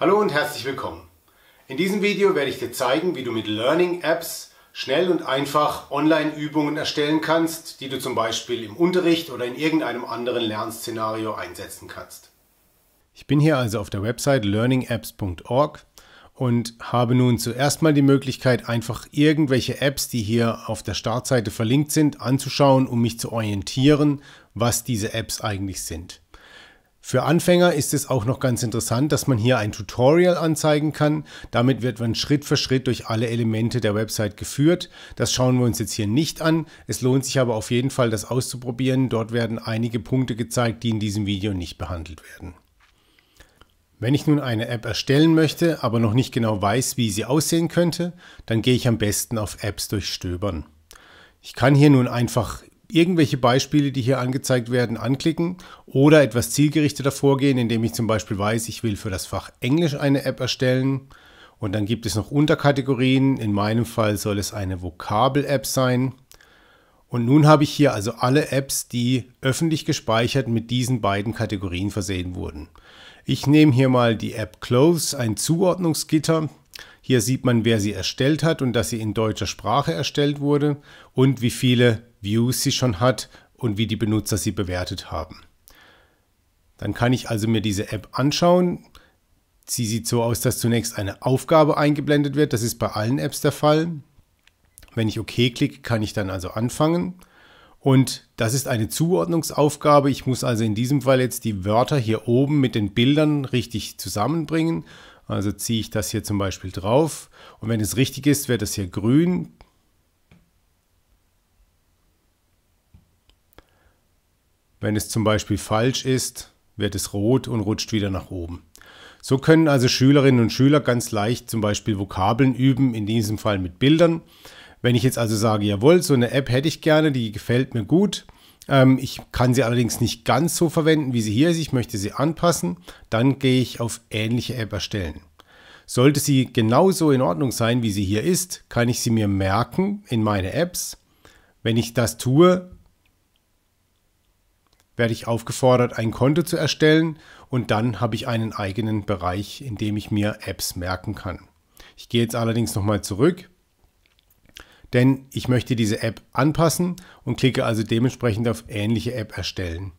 Hallo und herzlich willkommen. In diesem Video werde ich dir zeigen, wie du mit Learning Apps schnell und einfach Online-Übungen erstellen kannst, die du zum Beispiel im Unterricht oder in irgendeinem anderen Lernszenario einsetzen kannst. Ich bin hier also auf der Website learningapps.org und habe nun zuerst mal die Möglichkeit, einfach irgendwelche Apps, die hier auf der Startseite verlinkt sind, anzuschauen, um mich zu orientieren, was diese Apps eigentlich sind. Für Anfänger ist es auch noch ganz interessant, dass man hier ein Tutorial anzeigen kann. Damit wird man Schritt für Schritt durch alle Elemente der Website geführt. Das schauen wir uns jetzt hier nicht an. Es lohnt sich aber auf jeden Fall, das auszuprobieren. Dort werden einige Punkte gezeigt, die in diesem Video nicht behandelt werden. Wenn ich nun eine App erstellen möchte, aber noch nicht genau weiß, wie sie aussehen könnte, dann gehe ich am besten auf Apps durchstöbern. Ich kann hier nun einfach irgendwelche Beispiele, die hier angezeigt werden, anklicken oder etwas zielgerichteter vorgehen, indem ich zum Beispiel weiß, ich will für das Fach Englisch eine App erstellen und dann gibt es noch Unterkategorien. In meinem Fall soll es eine Vokabel-App sein. Und nun habe ich hier also alle Apps, die öffentlich gespeichert mit diesen beiden Kategorien versehen wurden. Ich nehme hier mal die App Close, ein Zuordnungsgitter. Hier sieht man, wer sie erstellt hat und dass sie in deutscher Sprache erstellt wurde und wie viele Views sie schon hat und wie die Benutzer sie bewertet haben. Dann kann ich also mir diese App anschauen. Sie sieht so aus, dass zunächst eine Aufgabe eingeblendet wird. Das ist bei allen Apps der Fall. Wenn ich OK klicke, kann ich dann also anfangen. Und das ist eine Zuordnungsaufgabe. Ich muss also in diesem Fall jetzt die Wörter hier oben mit den Bildern richtig zusammenbringen. Also ziehe ich das hier zum Beispiel drauf. Und wenn es richtig ist, wird das hier grün. Wenn es zum Beispiel falsch ist, wird es rot und rutscht wieder nach oben. So können also Schülerinnen und Schüler ganz leicht zum Beispiel Vokabeln üben, in diesem Fall mit Bildern. Wenn ich jetzt also sage, jawohl, so eine App hätte ich gerne, die gefällt mir gut, ähm, ich kann sie allerdings nicht ganz so verwenden, wie sie hier ist, ich möchte sie anpassen, dann gehe ich auf ähnliche App erstellen. Sollte sie genauso in Ordnung sein, wie sie hier ist, kann ich sie mir merken in meine Apps. Wenn ich das tue, werde ich aufgefordert, ein Konto zu erstellen und dann habe ich einen eigenen Bereich, in dem ich mir Apps merken kann. Ich gehe jetzt allerdings nochmal zurück, denn ich möchte diese App anpassen und klicke also dementsprechend auf ähnliche App erstellen.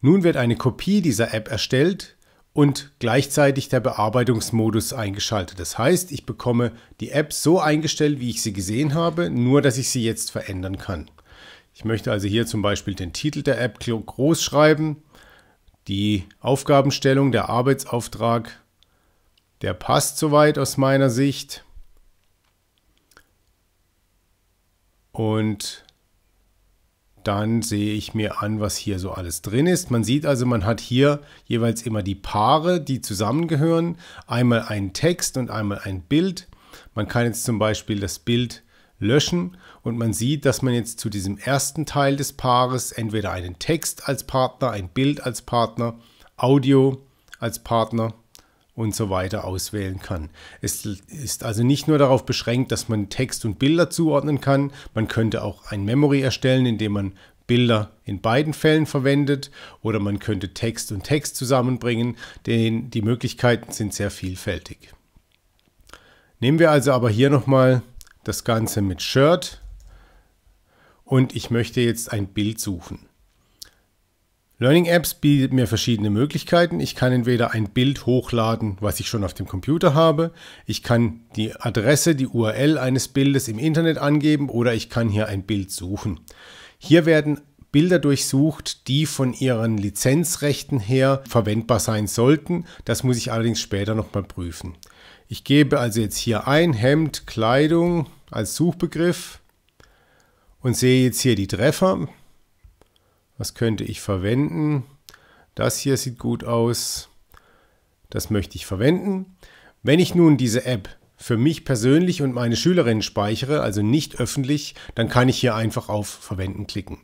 Nun wird eine Kopie dieser App erstellt und gleichzeitig der Bearbeitungsmodus eingeschaltet. Das heißt, ich bekomme die App so eingestellt, wie ich sie gesehen habe, nur dass ich sie jetzt verändern kann. Ich möchte also hier zum Beispiel den Titel der App groß schreiben, die Aufgabenstellung, der Arbeitsauftrag, der passt soweit aus meiner Sicht. Und dann sehe ich mir an, was hier so alles drin ist. Man sieht also, man hat hier jeweils immer die Paare, die zusammengehören. Einmal einen Text und einmal ein Bild. Man kann jetzt zum Beispiel das Bild löschen und man sieht, dass man jetzt zu diesem ersten Teil des Paares entweder einen Text als Partner, ein Bild als Partner, Audio als Partner und so weiter auswählen kann. Es ist also nicht nur darauf beschränkt, dass man Text und Bilder zuordnen kann, man könnte auch ein Memory erstellen, indem man Bilder in beiden Fällen verwendet oder man könnte Text und Text zusammenbringen, denn die Möglichkeiten sind sehr vielfältig. Nehmen wir also aber hier nochmal das Ganze mit Shirt und ich möchte jetzt ein Bild suchen. Learning Apps bietet mir verschiedene Möglichkeiten. Ich kann entweder ein Bild hochladen, was ich schon auf dem Computer habe. Ich kann die Adresse, die URL eines Bildes im Internet angeben oder ich kann hier ein Bild suchen. Hier werden Bilder durchsucht, die von ihren Lizenzrechten her verwendbar sein sollten. Das muss ich allerdings später nochmal prüfen. Ich gebe also jetzt hier ein Hemd, Kleidung, als Suchbegriff und sehe jetzt hier die Treffer. Was könnte ich verwenden? Das hier sieht gut aus. Das möchte ich verwenden. Wenn ich nun diese App für mich persönlich und meine Schülerinnen speichere, also nicht öffentlich, dann kann ich hier einfach auf Verwenden klicken.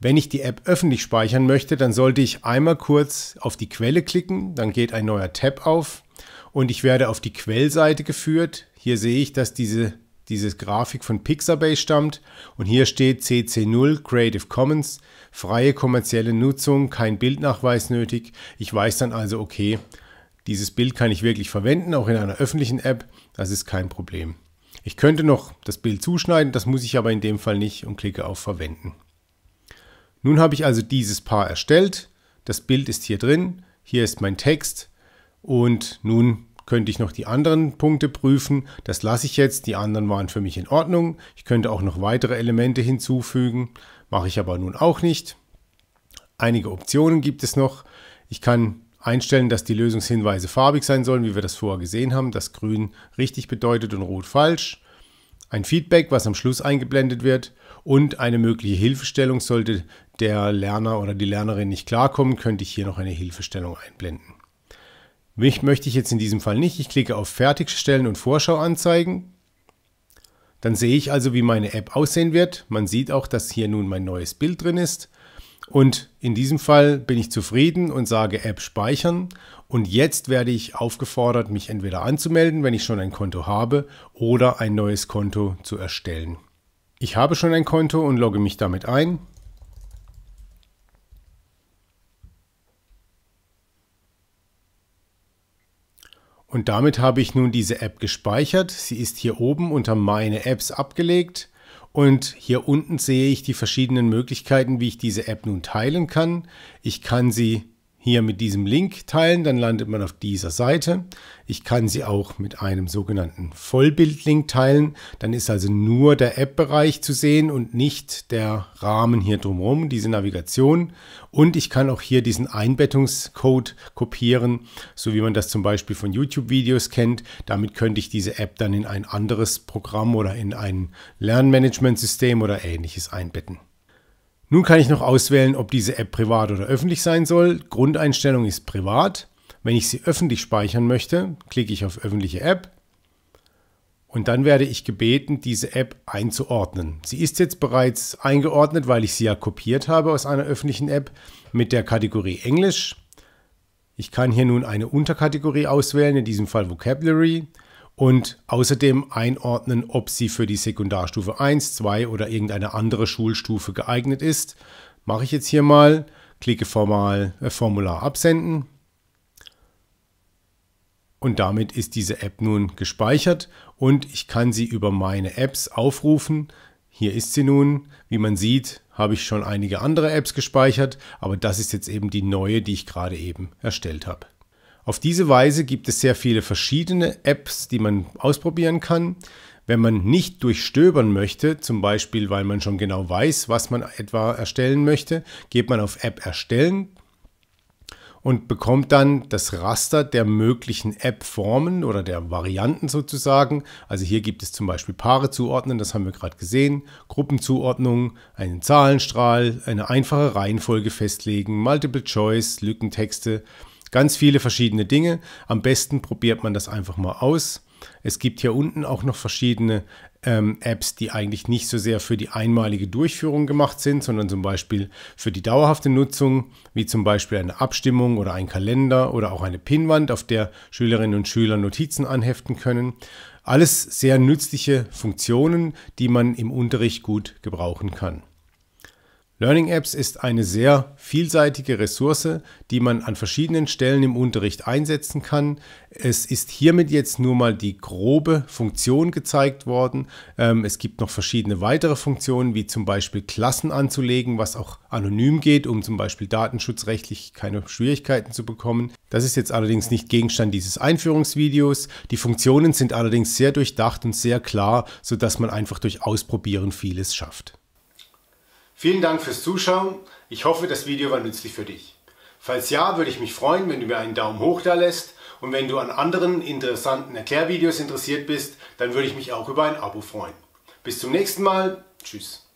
Wenn ich die App öffentlich speichern möchte, dann sollte ich einmal kurz auf die Quelle klicken, dann geht ein neuer Tab auf und ich werde auf die Quellseite geführt. Hier sehe ich, dass diese diese Grafik von Pixabay stammt und hier steht CC0 Creative Commons, freie kommerzielle Nutzung, kein Bildnachweis nötig. Ich weiß dann also, okay, dieses Bild kann ich wirklich verwenden, auch in einer öffentlichen App, das ist kein Problem. Ich könnte noch das Bild zuschneiden, das muss ich aber in dem Fall nicht und klicke auf Verwenden. Nun habe ich also dieses Paar erstellt, das Bild ist hier drin, hier ist mein Text und nun könnte ich noch die anderen Punkte prüfen. Das lasse ich jetzt. Die anderen waren für mich in Ordnung. Ich könnte auch noch weitere Elemente hinzufügen. Mache ich aber nun auch nicht. Einige Optionen gibt es noch. Ich kann einstellen, dass die Lösungshinweise farbig sein sollen, wie wir das vorher gesehen haben, dass grün richtig bedeutet und rot falsch. Ein Feedback, was am Schluss eingeblendet wird und eine mögliche Hilfestellung sollte der Lerner oder die Lernerin nicht klarkommen, könnte ich hier noch eine Hilfestellung einblenden. Mich möchte ich jetzt in diesem Fall nicht. Ich klicke auf Fertigstellen und Vorschau anzeigen. Dann sehe ich also, wie meine App aussehen wird. Man sieht auch, dass hier nun mein neues Bild drin ist. Und in diesem Fall bin ich zufrieden und sage App speichern. Und jetzt werde ich aufgefordert, mich entweder anzumelden, wenn ich schon ein Konto habe, oder ein neues Konto zu erstellen. Ich habe schon ein Konto und logge mich damit ein. Und damit habe ich nun diese App gespeichert. Sie ist hier oben unter meine Apps abgelegt. Und hier unten sehe ich die verschiedenen Möglichkeiten, wie ich diese App nun teilen kann. Ich kann sie hier mit diesem Link teilen, dann landet man auf dieser Seite. Ich kann sie auch mit einem sogenannten Vollbildlink teilen. Dann ist also nur der App-Bereich zu sehen und nicht der Rahmen hier drumherum, diese Navigation. Und ich kann auch hier diesen Einbettungscode kopieren, so wie man das zum Beispiel von YouTube-Videos kennt. Damit könnte ich diese App dann in ein anderes Programm oder in ein Lernmanagementsystem oder ähnliches einbetten. Nun kann ich noch auswählen, ob diese App privat oder öffentlich sein soll. Grundeinstellung ist privat. Wenn ich sie öffentlich speichern möchte, klicke ich auf öffentliche App und dann werde ich gebeten, diese App einzuordnen. Sie ist jetzt bereits eingeordnet, weil ich sie ja kopiert habe aus einer öffentlichen App mit der Kategorie Englisch. Ich kann hier nun eine Unterkategorie auswählen, in diesem Fall Vocabulary und außerdem einordnen, ob sie für die Sekundarstufe 1, 2 oder irgendeine andere Schulstufe geeignet ist. Mache ich jetzt hier mal, klicke formal äh, Formular absenden. Und damit ist diese App nun gespeichert und ich kann sie über meine Apps aufrufen. Hier ist sie nun. Wie man sieht, habe ich schon einige andere Apps gespeichert, aber das ist jetzt eben die neue, die ich gerade eben erstellt habe. Auf diese Weise gibt es sehr viele verschiedene Apps, die man ausprobieren kann. Wenn man nicht durchstöbern möchte, zum Beispiel weil man schon genau weiß, was man etwa erstellen möchte, geht man auf App erstellen und bekommt dann das Raster der möglichen App-Formen oder der Varianten sozusagen. Also hier gibt es zum Beispiel Paare zuordnen, das haben wir gerade gesehen, Gruppenzuordnung, einen Zahlenstrahl, eine einfache Reihenfolge festlegen, Multiple Choice, Lückentexte, Ganz viele verschiedene Dinge. Am besten probiert man das einfach mal aus. Es gibt hier unten auch noch verschiedene ähm, Apps, die eigentlich nicht so sehr für die einmalige Durchführung gemacht sind, sondern zum Beispiel für die dauerhafte Nutzung, wie zum Beispiel eine Abstimmung oder ein Kalender oder auch eine Pinnwand, auf der Schülerinnen und Schüler Notizen anheften können. Alles sehr nützliche Funktionen, die man im Unterricht gut gebrauchen kann. Learning Apps ist eine sehr vielseitige Ressource, die man an verschiedenen Stellen im Unterricht einsetzen kann. Es ist hiermit jetzt nur mal die grobe Funktion gezeigt worden. Ähm, es gibt noch verschiedene weitere Funktionen, wie zum Beispiel Klassen anzulegen, was auch anonym geht, um zum Beispiel datenschutzrechtlich keine Schwierigkeiten zu bekommen. Das ist jetzt allerdings nicht Gegenstand dieses Einführungsvideos. Die Funktionen sind allerdings sehr durchdacht und sehr klar, sodass man einfach durch Ausprobieren vieles schafft. Vielen Dank fürs Zuschauen. Ich hoffe, das Video war nützlich für dich. Falls ja, würde ich mich freuen, wenn du mir einen Daumen hoch da lässt und wenn du an anderen interessanten Erklärvideos interessiert bist, dann würde ich mich auch über ein Abo freuen. Bis zum nächsten Mal. Tschüss.